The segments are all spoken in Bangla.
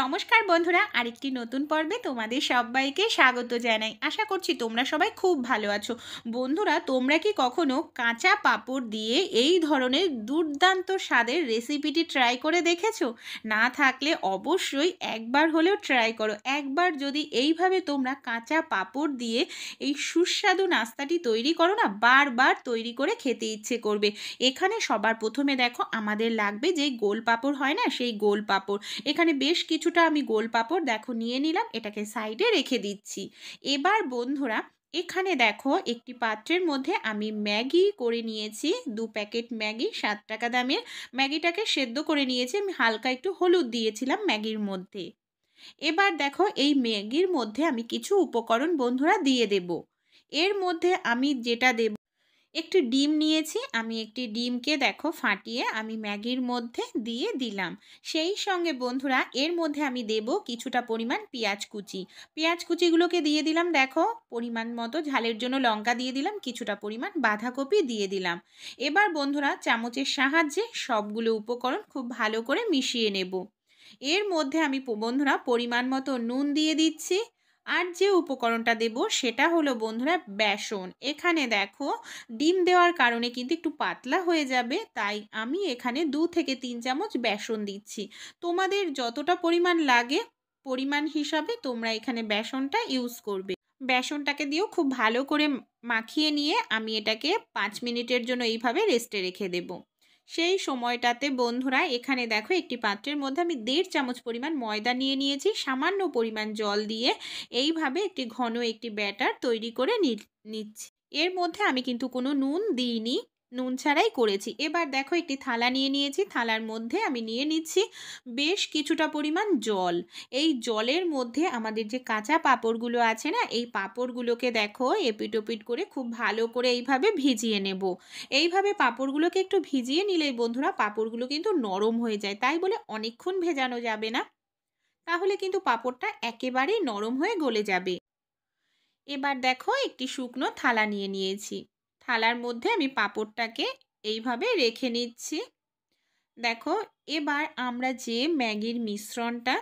নমস্কার বন্ধুরা আরেকটি নতুন পর্বে তোমাদের সবাইকে স্বাগত জানাই আশা করছি তোমরা সবাই খুব ভালো আছো বন্ধুরা তোমরা কি কখনো কাঁচা পাপড় দিয়ে এই ধরনের দুর্দান্ত স্বাদের রেসিপিটি ট্রাই করে দেখেছো না থাকলে অবশ্যই একবার হলেও ট্রাই করো একবার যদি এইভাবে তোমরা কাঁচা পাপড় দিয়ে এই সুস্বাদু নাস্তাটি তৈরি করো না বারবার তৈরি করে খেতে ইচ্ছে করবে এখানে সবার প্রথমে দেখো আমাদের লাগবে যে গোল পাপড় হয় না সেই গোল পাপড় এখানে বেশ কিছুটা আমি গোল পাপড় দেখো নিয়ে নিলাম এটাকে সাইডে রেখে দিচ্ছি এবার বন্ধুরা এখানে দেখো একটি পাত্রের মধ্যে আমি ম্যাগি করে নিয়েছি দু প্যাকেট ম্যাগি সাত টাকা দামের ম্যাগিটাকে সেদ্ধ করে নিয়েছি আমি হালকা একটু হলুদ দিয়েছিলাম ম্যাগির মধ্যে এবার দেখো এই ম্যাগির মধ্যে আমি কিছু উপকরণ বন্ধুরা দিয়ে দেব এর মধ্যে আমি যেটা দেব একটি ডিম নিয়েছি আমি একটি ডিমকে দেখো ফাটিয়ে আমি ম্যাগির মধ্যে দিয়ে দিলাম সেই সঙ্গে বন্ধুরা এর মধ্যে আমি দেব কিছুটা পরিমাণ পেঁয়াজ কুচি পেঁয়াজ কুচিগুলোকে দিয়ে দিলাম দেখো পরিমাণ মতো ঝালের জন্য লঙ্কা দিয়ে দিলাম কিছুটা পরিমাণ বাঁধাকপি দিয়ে দিলাম এবার বন্ধুরা চামচের সাহায্যে সবগুলো উপকরণ খুব ভালো করে মিশিয়ে নেব এর মধ্যে আমি বন্ধুরা পরিমাণ মতো নুন দিয়ে দিচ্ছি আর যে উপকরণটা দেব সেটা হলো বন্ধুরা বেসন এখানে দেখো ডিম দেওয়ার কারণে কিন্তু একটু পাতলা হয়ে যাবে তাই আমি এখানে দু থেকে তিন চামচ বেসন দিচ্ছি তোমাদের যতটা পরিমাণ লাগে পরিমাণ হিসাবে তোমরা এখানে বেসনটা ইউজ করবে বেসনটাকে দিয়েও খুব ভালো করে মাখিয়ে নিয়ে আমি এটাকে পাঁচ মিনিটের জন্য এইভাবে রেস্টে রেখে দেবো সেই সময়টাতে বন্ধুরা এখানে দেখো একটি পাত্রের মধ্যে আমি দেড় চামচ পরিমাণ ময়দা নিয়ে নিয়েছি সামান্য পরিমাণ জল দিয়ে এইভাবে একটি ঘন একটি ব্যাটার তৈরি করে নিচ্ছি এর মধ্যে আমি কিন্তু কোনো নুন দিইনি নুন ছাড়াই করেছি এবার দেখো একটি থালা নিয়ে নিয়েছি থালার মধ্যে আমি নিয়ে নিচ্ছি বেশ কিছুটা পরিমাণ জল এই জলের মধ্যে আমাদের যে কাঁচা পাঁপড়গুলো আছে না এই পাঁপড়গুলোকে দেখো এপিটোপিট করে খুব ভালো করে এইভাবে ভিজিয়ে নেব এইভাবে পাঁপড়গুলোকে একটু ভিজিয়ে নিলে বন্ধুরা পাঁপড়গুলো কিন্তু নরম হয়ে যায় তাই বলে অনেকক্ষণ ভেজানো যাবে না তাহলে কিন্তু পাঁপড়টা একেবারেই নরম হয়ে গলে যাবে এবার দেখো একটি শুকনো থালা নিয়ে নিয়েছি থালার মধ্যে আমি পাঁপড়টাকে এইভাবে রেখে নিচ্ছি দেখো এবার আমরা যে ম্যাগির মিশ্রণটা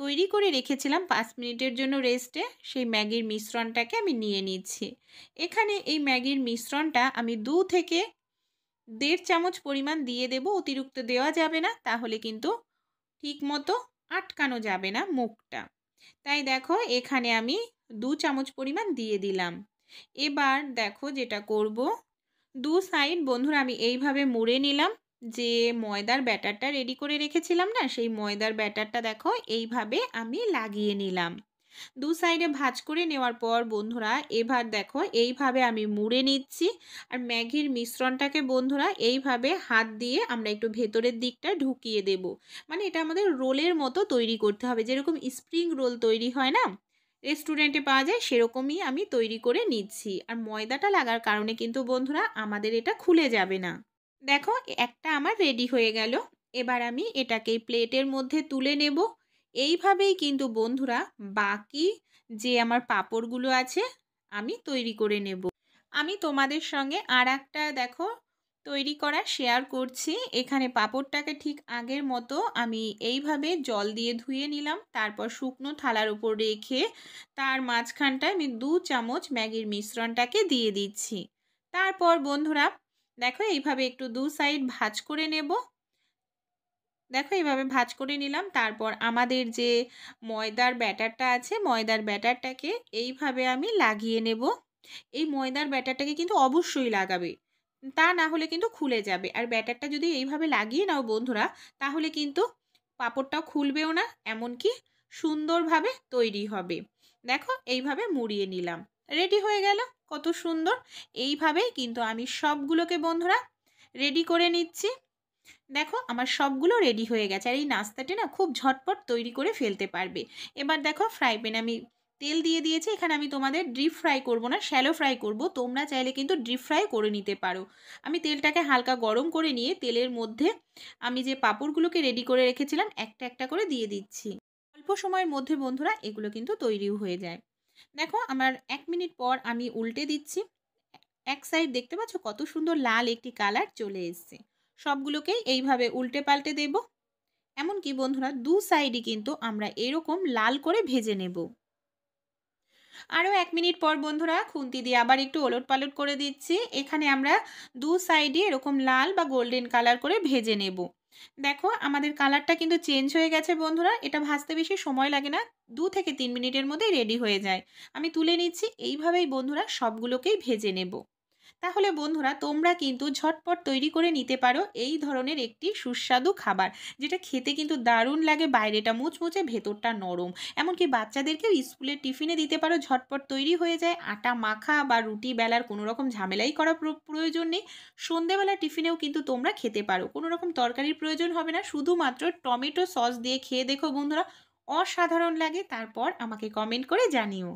তৈরি করে রেখেছিলাম পাঁচ মিনিটের জন্য রেস্টে সেই ম্যাগির মিশ্রণটাকে আমি নিয়ে নিচ্ছি এখানে এই ম্যাগির মিশ্রণটা আমি দু থেকে দেড় চামচ পরিমাণ দিয়ে দেব অতিরিক্ত দেওয়া যাবে না তাহলে কিন্তু ঠিক মতো আটকানো যাবে না মুখটা তাই দেখো এখানে আমি দু চামচ পরিমাণ দিয়ে দিলাম এবার দেখো যেটা করব দু সাইড বন্ধুরা আমি এইভাবে মুড়ে নিলাম যে ময়দার ব্যাটারটা রেডি করে রেখেছিলাম না সেই ময়দার ব্যাটারটা দেখো এইভাবে আমি লাগিয়ে নিলাম দু সাইডে ভাজ করে নেওয়ার পর বন্ধুরা এবার দেখো এইভাবে আমি মুড়ে নিচ্ছি আর ম্যাগির মিশ্রণটাকে বন্ধুরা এইভাবে হাত দিয়ে আমরা একটু ভেতরের দিকটা ঢুকিয়ে দেব মানে এটা আমাদের রোলের মতো তৈরি করতে হবে যেরকম স্প্রিং রোল তৈরি হয় না রেস্টুরেন্টে পাওয়া যায় সেরকমই আমি তৈরি করে নিচ্ছি আর ময়দাটা লাগার কারণে কিন্তু বন্ধুরা আমাদের এটা খুলে যাবে না দেখো একটা আমার রেডি হয়ে গেল এবার আমি এটাকে প্লেটের মধ্যে তুলে নেব এইভাবেই কিন্তু বন্ধুরা বাকি যে আমার পাপড়গুলো আছে আমি তৈরি করে নেব আমি তোমাদের সঙ্গে আর একটা দেখো তৈরি করা শেয়ার করছি এখানে পাপড়টাকে ঠিক আগের মতো আমি এইভাবে জল দিয়ে ধুয়ে নিলাম তারপর শুকনো থালার উপর রেখে তার মাঝখানটায় আমি দু চামচ ম্যাগির মিশ্রণটাকে দিয়ে দিচ্ছি তারপর বন্ধুরা দেখো এইভাবে একটু দু সাইড ভাজ করে নেব দেখো এইভাবে ভাজ করে নিলাম তারপর আমাদের যে ময়দার ব্যাটারটা আছে ময়দার ব্যাটারটাকে এইভাবে আমি লাগিয়ে নেব এই ময়দার ব্যাটারটাকে কিন্তু অবশ্যই লাগাবে তা না হলে কিন্তু খুলে যাবে আর ব্যাটারটা যদি এইভাবে লাগিয়ে নাও বন্ধুরা তাহলে কিন্তু পাপড়টাও খুলবেও না এমনকি সুন্দরভাবে তৈরি হবে দেখো এইভাবে মুড়িয়ে নিলাম রেডি হয়ে গেল কত সুন্দর এইভাবেই কিন্তু আমি সবগুলোকে বন্ধুরা রেডি করে নিচ্ছি দেখো আমার সবগুলো রেডি হয়ে গেছে আর এই নাস্তাটি না খুব ঝটপট তৈরি করে ফেলতে পারবে এবার দেখো ফ্রাই প্যান আমি তেল দিয়ে দিয়েছি এখানে আমি তোমাদের ডিপ ফ্রাই করব না শ্যালো ফ্রাই করব তোমরা চাইলে কিন্তু ডিপ ফ্রাই করে নিতে পারো আমি তেলটাকে হালকা গরম করে নিয়ে তেলের মধ্যে আমি যে পাপড়গুলোকে রেডি করে রেখেছিলাম একটা একটা করে দিয়ে দিচ্ছি অল্প সময়ের মধ্যে বন্ধুরা এগুলো কিন্তু তৈরিও হয়ে যায় দেখো আমার এক মিনিট পর আমি উল্টে দিচ্ছি এক সাইড দেখতে পাচ্ছ কত সুন্দর লাল একটি কালার চলে এসছে সবগুলোকেই এইভাবে উল্টে পাল্টে দেব এমনকি বন্ধুরা দু সাইডই কিন্তু আমরা এরকম লাল করে ভেজে নেব আরও এক মিনিট পর বন্ধুরা খুন্তি দিয়ে আবার একটু ওলট পালট করে দিচ্ছি এখানে আমরা দু সাইডে এরকম লাল বা গোল্ডেন কালার করে ভেজে নেব দেখো আমাদের কালারটা কিন্তু চেঞ্জ হয়ে গেছে বন্ধুরা এটা ভাজতে বেশি সময় লাগে না দু থেকে তিন মিনিটের মধ্যেই রেডি হয়ে যায় আমি তুলে নিচ্ছি এইভাবেই বন্ধুরা সবগুলোকেই ভেজে নেবো তাহলে বন্ধুরা তোমরা কিন্তু ঝটপট তৈরি করে নিতে পারো এই ধরনের একটি সুস্বাদু খাবার যেটা খেতে কিন্তু দারুণ লাগে বাইরেটা মুচমুচে ভেতরটা নরম এমনকি বাচ্চাদেরকেও স্কুলের টিফিনে দিতে পারো ঝটপট তৈরি হয়ে যায় আটা মাখা বা রুটি বেলার কোনো রকম ঝামেলাই করা প্রয়োজন নেই সন্ধেবেলা টিফিনেও কিন্তু তোমরা খেতে পারো কোনো রকম তরকারির প্রয়োজন হবে না শুধুমাত্র টমেটো সস দিয়ে খেয়ে দেখো বন্ধুরা অসাধারণ লাগে তারপর আমাকে কমেন্ট করে জানিও